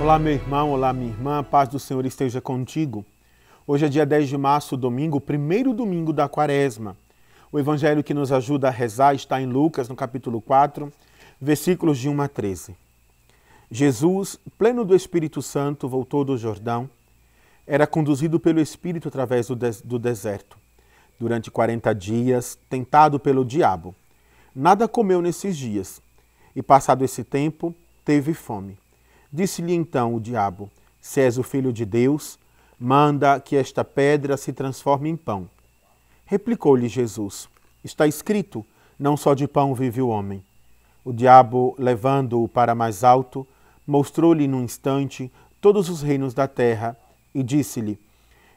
Olá, meu irmão, olá, minha irmã, a paz do Senhor esteja contigo. Hoje é dia 10 de março, domingo, primeiro domingo da quaresma. O evangelho que nos ajuda a rezar está em Lucas, no capítulo 4, versículos de 1 a 13. Jesus, pleno do Espírito Santo, voltou do Jordão, era conduzido pelo Espírito através do deserto. Durante 40 dias, tentado pelo diabo. Nada comeu nesses dias, e passado esse tempo, teve fome. Disse-lhe então o diabo: Se és o filho de Deus, manda que esta pedra se transforme em pão. Replicou-lhe Jesus: Está escrito: Não só de pão vive o homem. O diabo, levando-o para mais alto, mostrou-lhe num instante todos os reinos da terra e disse-lhe: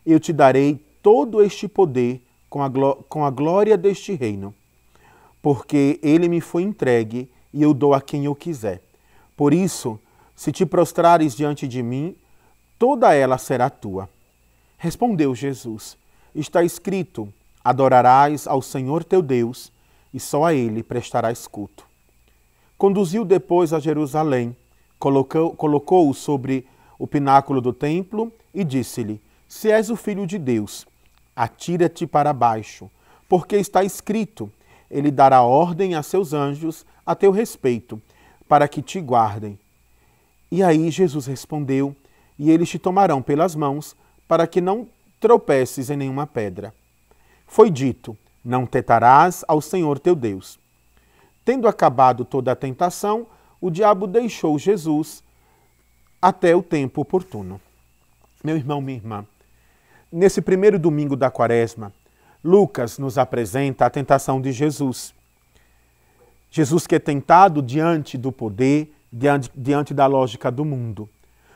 Eu te darei todo este poder com a, com a glória deste reino, porque ele me foi entregue e eu dou a quem eu quiser. Por isso, se te prostrares diante de mim, toda ela será tua. Respondeu Jesus: Está escrito: Adorarás ao Senhor teu Deus e só a ele prestarás culto. Conduziu depois a Jerusalém colocou-o sobre o pináculo do templo e disse-lhe: Se és o filho de Deus, atira-te para baixo, porque está escrito: Ele dará ordem a seus anjos a teu respeito, para que te guardem. E aí Jesus respondeu: E eles te tomarão pelas mãos, para que não tropeces em nenhuma pedra. Foi dito: Não tentarás ao Senhor teu Deus. Tendo acabado toda a tentação, o diabo deixou Jesus até o tempo oportuno. Meu irmão, minha irmã, nesse primeiro domingo da quaresma, Lucas nos apresenta a tentação de Jesus. Jesus que é tentado diante do poder, diante, diante da lógica do mundo.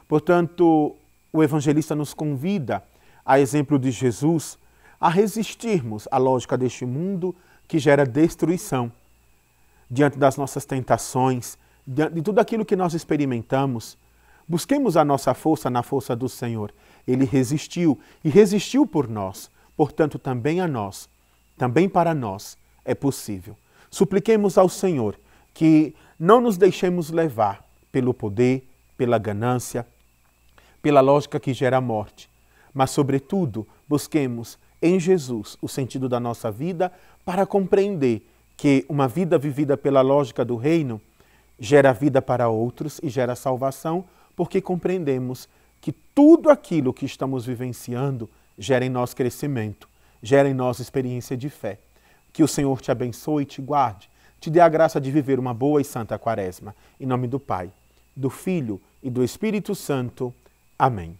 Portanto, o evangelista nos convida, a exemplo de Jesus, a resistirmos à lógica deste mundo que gera destruição. Diante das nossas tentações, de tudo aquilo que nós experimentamos, busquemos a nossa força na força do Senhor. Ele resistiu e resistiu por nós, portanto, também a nós, também para nós é possível. Supliquemos ao Senhor que não nos deixemos levar pelo poder, pela ganância, pela lógica que gera a morte, mas, sobretudo, busquemos em Jesus o sentido da nossa vida para compreender que uma vida vivida pela lógica do reino gera vida para outros e gera salvação, porque compreendemos que tudo aquilo que estamos vivenciando gera em nós crescimento, gera em nós experiência de fé. Que o Senhor te abençoe e te guarde, te dê a graça de viver uma boa e santa quaresma. Em nome do Pai, do Filho e do Espírito Santo. Amém.